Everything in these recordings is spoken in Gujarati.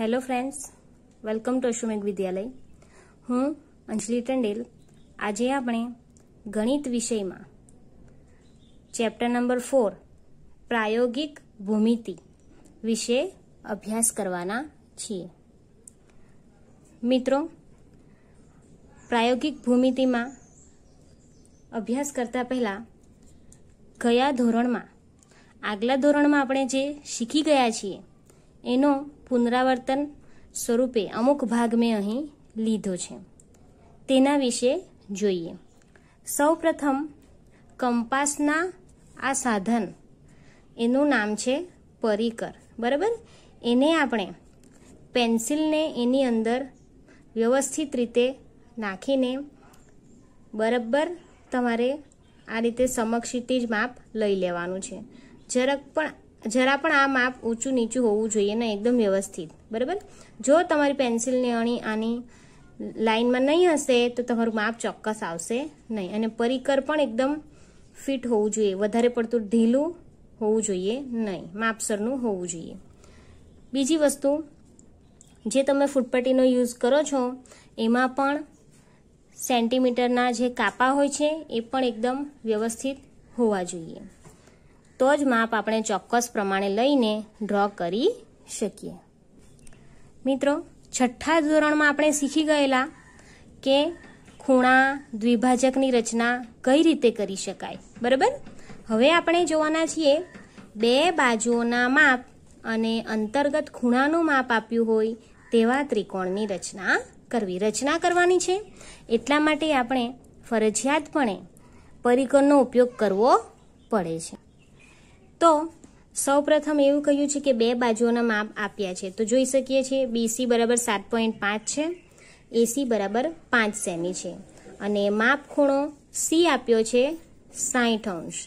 હેલો ફ્રેન્ડ્સ વેલકમ ટુ અશુમેક વિદ્યાલય હું અંજલિ ટંડેલ આજે આપણે ગણિત વિષયમાં ચેપ્ટર નંબર ફોર પ્રાયોગિક ભૂમિતિ વિશે અભ્યાસ કરવાના છીએ મિત્રો પ્રાયોગિક ભૂમિતિમાં અભ્યાસ કરતા પહેલાં કયા ધોરણમાં આગલા ધોરણમાં આપણે જે શીખી ગયા છીએ એનો પુનરાવર્તન સ્વરૂપે અમુક ભાગ મેં અહીં લીધો છે તેના વિશે જોઈએ સૌપ્રથમ કંપાસના આ સાધન એનું નામ છે પરિકર બરાબર એને આપણે પેન્સિલને એની અંદર વ્યવસ્થિત રીતે નાખીને બરાબર તમારે આ રીતે જ માપ લઈ લેવાનું છે જરાક પણ જરા પણ આ માપ ઊંચું નીચું હોવું જોઈએ ને એકદમ વ્યવસ્થિત બરાબર જો તમારી પેન્સિલની અણી આની લાઇનમાં નહીં હશે તો તમારું માપ ચોક્કસ આવશે નહીં અને પરિકર પણ એકદમ ફિટ હોવું જોઈએ વધારે પડતું ઢીલું હોવું જોઈએ નહીં માપસરનું હોવું જોઈએ બીજી વસ્તુ જે તમે ફૂટપટ્ટીનો યુઝ કરો છો એમાં પણ સેન્ટીમીટરના જે કાપા હોય છે એ પણ એકદમ વ્યવસ્થિત હોવા જોઈએ તો જ માપ આપણે ચોક્કસ પ્રમાણે લઈને ડ્રો કરી શકીએ મિત્રો છઠ્ઠા ધોરણમાં આપણે શીખી ગયેલા કે ખૂણા દ્વિભાજકની રચના કઈ રીતે કરી શકાય બરાબર હવે આપણે જોવાના છીએ બે બાજુઓના માપ અને અંતર્ગત ખૂણાનું માપ આપ્યું હોય તેવા ત્રિકોણની રચના કરવી રચના કરવાની છે એટલા માટે આપણે ફરજિયાતપણે પરિકરનો ઉપયોગ કરવો પડે છે તો સૌ પ્રથમ એવું કહ્યું છે કે બે બાજુઓના માપ આપ્યા છે તો જોઈ શકીએ છીએ બીસી બરાબર સાત પોઈન્ટ પાંચ છે એસી બરાબર પાંચ સેમી છે અને માપ ખૂણો સી આપ્યો છે સાઠ અંશ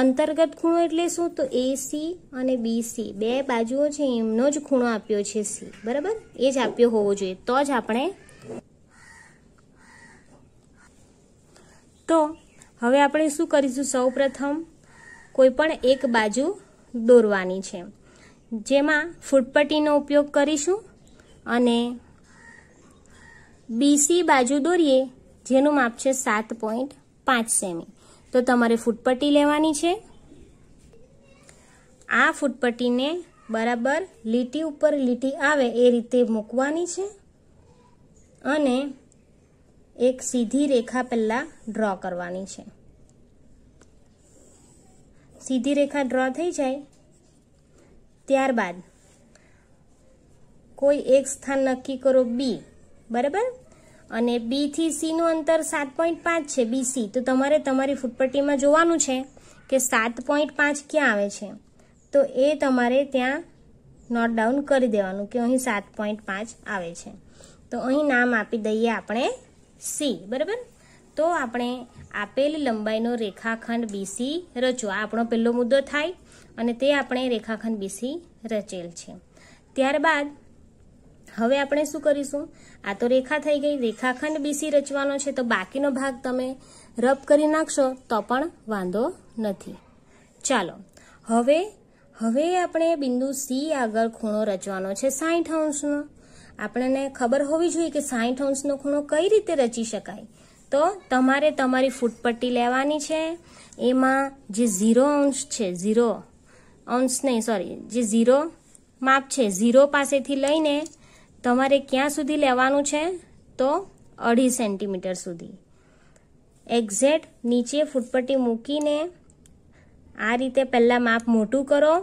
અંતર્ગત ખૂણો એટલે શું તો એસી અને બીસી બે બાજુઓ છે એમનો જ ખૂણો આપ્યો છે સી બરાબર એ જ આપ્યો હોવો જોઈએ તો જ આપણે તો હવે આપણે શું કરીશું સૌ કોઈ પણ એક બાજુ દોરવાની છે જેમાં ફૂટપટ્ટીનો ઉપયોગ કરીશું અને બીસી બાજુ દોરીએ જેનું માપ છે સાત પોઈન્ટ પાંચ સેમી તો તમારે ફૂટપટ્ટી લેવાની છે આ ફૂટપટ્ટીને બરાબર લીટી ઉપર લીટી આવે એ રીતે મૂકવાની છે અને એક સીધી રેખા પહેલાં ડ્રો કરવાની છે સીધી રેખા ડ્રો થઈ જાય ત્યારબાદ કોઈ એક સ્થાન નક્કી કરો બી બરાબર અને બીથી સીનું અંતર સાત પોઈન્ટ પાંચ છે બીસી તો તમારે તમારી ફૂટપટ્ટીમાં જોવાનું છે કે સાત પોઈન્ટ પાંચ ક્યાં આવે છે તો એ તમારે ત્યાં નોટ ડાઉન કરી દેવાનું કે અહીં સાત પોઈન્ટ પાંચ આવે છે તો અહીં નામ આપી દઈએ આપણે સી બરાબર તો આપણે આપેલ લંબાઈનો રેખાખંડ બીસી રચો આ આપણો પહેલો મુદ્દો થાય અને તે આપણે રેખાખંડ બીસી રચેલ છે ત્યારબાદ હવે આપણે શું કરીશું આ તો રેખા થઈ ગઈ રેખાખંડ બીસી રચવાનો છે તો બાકીનો ભાગ તમે રબ કરી નાખશો તો પણ વાંધો નથી ચાલો હવે હવે આપણે બિંદુ સી આગળ ખૂણો રચવાનો છે સાઈઠ અંશનો આપણને ખબર હોવી જોઈએ કે સાઈઠ અંશનો ખૂણો કઈ રીતે રચી શકાય તો તમારે તમારી ફૂટપટ્ટી લેવાની છે એમાં જે ઝીરો અંશ છે ઝીરો અંશ નહીં સોરી જે ઝીરો માપ છે ઝીરો પાસેથી લઈને તમારે ક્યાં સુધી લેવાનું છે તો અઢી સેન્ટીમીટર સુધી એક્ઝેટ નીચે ફૂટપટ્ટી મૂકીને આ રીતે પહેલાં માપ મોટું કરો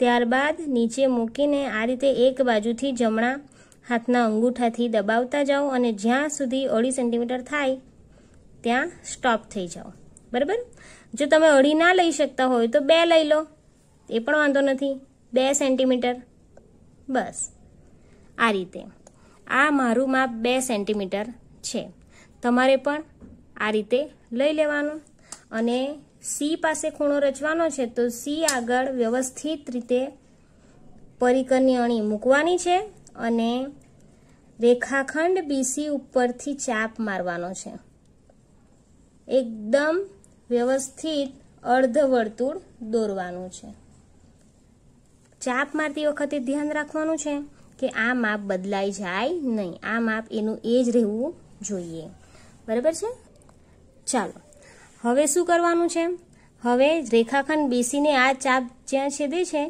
ત્યારબાદ નીચે મૂકીને આ રીતે એક બાજુથી જમણા હાથના અંગૂઠાથી દબાવતા જાઓ અને જ્યાં સુધી અઢી સેન્ટીમીટર થાય ત્યાં સ્ટોપ થઈ જાઓ બરાબર જો તમે અઢી ના લઈ શકતા હોય તો બે લઈ લો એ પણ વાંધો નથી બે સેન્ટીમીટર બસ આ રીતે આ મારું માપ બે સેન્ટીમીટર છે તમારે પણ આ રીતે લઈ લેવાનું અને સી પાસે ખૂણો રચવાનો છે તો સી આગળ વ્યવસ્થિત રીતે પરિકરની અણી મૂકવાની છે અને રેખાખંડ બીસી ઉપરથી ચાપ મારવાનો છે એકદમ વ્યવસ્થિત અર્ધ વર્તુળ દોરવાનું છે ચાપ મારતી વખતે ધ્યાન રાખવાનું છે કે આ માપ બદલાઈ જાય નહીં આ માપ એનું એ જ રહેવું જોઈએ બરાબર છે ચાલો હવે શું કરવાનું છે હવે રેખાખંડ બેસીને આ ચાપ જ્યાં છેદે છે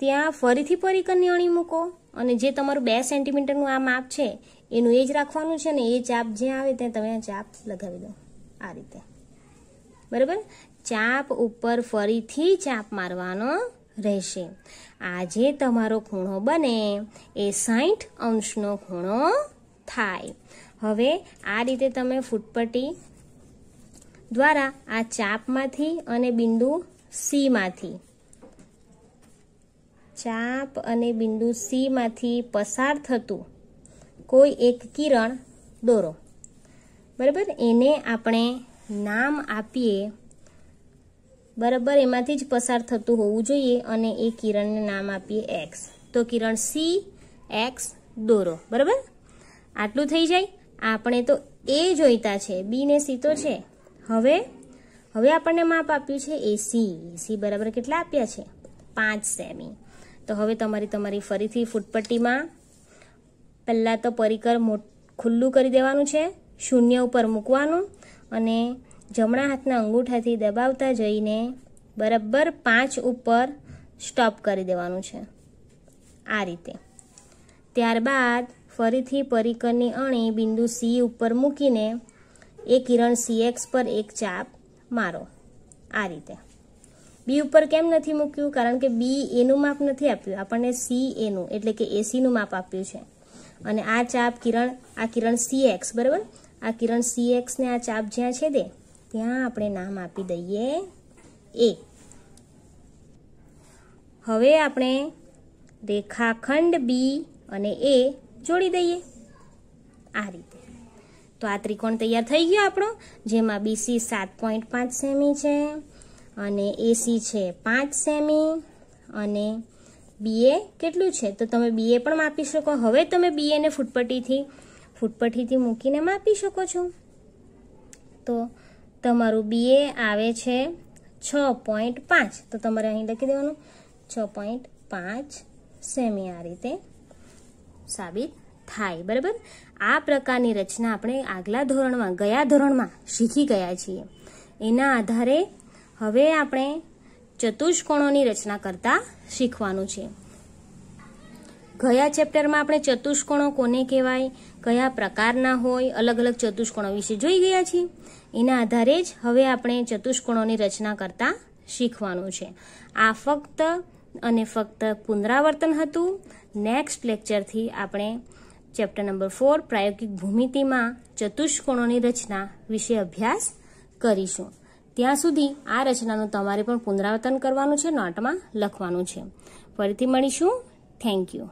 ત્યાં ફરીથી પરિકરની અણી મૂકો અને જે તમારું બે સેન્ટીમીટરનું આ માપ છે એનું એ જ રાખવાનું છે ને એ ચાપ જ્યાં આવે ત્યાં તમે આ ચાપ લગાવી દો આ રીતે બરાબર ચાપ ઉપર ફરીથી ચાપ મારવાનો રહેશે આજે તમારો ખૂણો બને એ સાઠ અંશનો ખૂણો થાય હવે આ રીતે તમે ફૂટપટ્ટી દ્વારા આ ચાપમાંથી અને બિંદુ સીમાંથી ચાપ અને બિંદુ સીમાંથી પસાર થતું કોઈ એક કિરણ દોરો બરાબર એને આપણે નામ આપીએ બરાબર એમાંથી જ પસાર થતું હોવું જોઈએ અને એ કિરણને નામ આપીએ એક્સ તો કિરણ સી એક્સ દોરો બરાબર આટલું થઈ જાય આપણે તો એ જોઈતા છે બી ને સી તો છે હવે હવે આપણને માપ આપ્યું છે એ સી સી બરાબર કેટલા આપ્યા છે પાંચ સેમી તો હવે તમારી તમારી ફરીથી ફૂટપટ્ટીમાં પહેલાં તો પરિકર ખુલ્લું કરી દેવાનું છે શૂન્ય ઉપર મૂકવાનું અને જમણા હાથના અંગૂઠાથી દબાવતા જઈને બરાબર પાંચ ઉપર સ્ટોપ કરી દેવાનું છે આ રીતે ત્યારબાદ ફરીથી પરિકરની અણી બિંદુ સી ઉપર મૂકીને એ કિરણ સી એક્સ પર એક ચાપ મારો આ રીતે બી ઉપર કેમ નથી મૂક્યું કારણ કે બી એનું માપ નથી આપ્યું આપણને સી એનું એટલે કે એસીનું માપ આપ્યું છે અને આ ચાપ કિરણ આ કિરણ સી એક્સ બરાબર આ કિરણ સી એક્સને આ ચાપ જ્યાં છે દે ત્યાં આપણે નામ આપી દઈએ એ હવે આપણે રેખાખંડ બી અને એ જોડી દઈએ આ રીતે તો આ ત્રિકોણ તૈયાર થઈ ગયો આપણો જેમાં બીસી સાત પોઈન્ટ પાંચ સેમી છે અને એસી છે પાંચ સેમી અને બીએ કેટલું છે તો તમે બીએ પણ માપી શકો હવે તમે બીએને ફૂટપટ્ટીથી ફૂટપટ્ટીથી મૂકીને માપી શકો છો તો તમારું બી એ આવે છે છ પોઈન્ટ પાંચ તો તમારે અહીં લખી દેવાનું છ પોઈન્ટ પાંચ સેમી આ રીતે સાબિત થાય બરાબર આ પ્રકારની રચના આપણે આગલા ધોરણમાં ગયા ધોરણમાં શીખી ગયા છીએ એના આધારે હવે આપણે ચતુષ્કોણોની રચના કરતા શીખવાનું છે ગયા ચેપ્ટરમાં આપણે ચતુષ્કોણો કોને કહેવાય કયા પ્રકારના હોય અલગ અલગ ચતુષ્કોણો વિશે જોઈ ગયા છીએ એના આધારે જ હવે આપણે ચતુષ્કોણોની રચના કરતા શીખવાનું છે આ ફક્ત અને ફક્ત પુનરાવર્તન હતું નેક્સ્ટ લેક્ચરથી આપણે ચેપ્ટર નંબર ફોર પ્રાયોગિક ભૂમિતિમાં ચતુષ્કોણોની રચના વિશે અભ્યાસ કરીશું ત્યાં સુધી આ રચનાનું તમારે પણ પુનરાવર્તન કરવાનું છે નોટમાં લખવાનું છે ફરીથી મળીશું થેન્ક યુ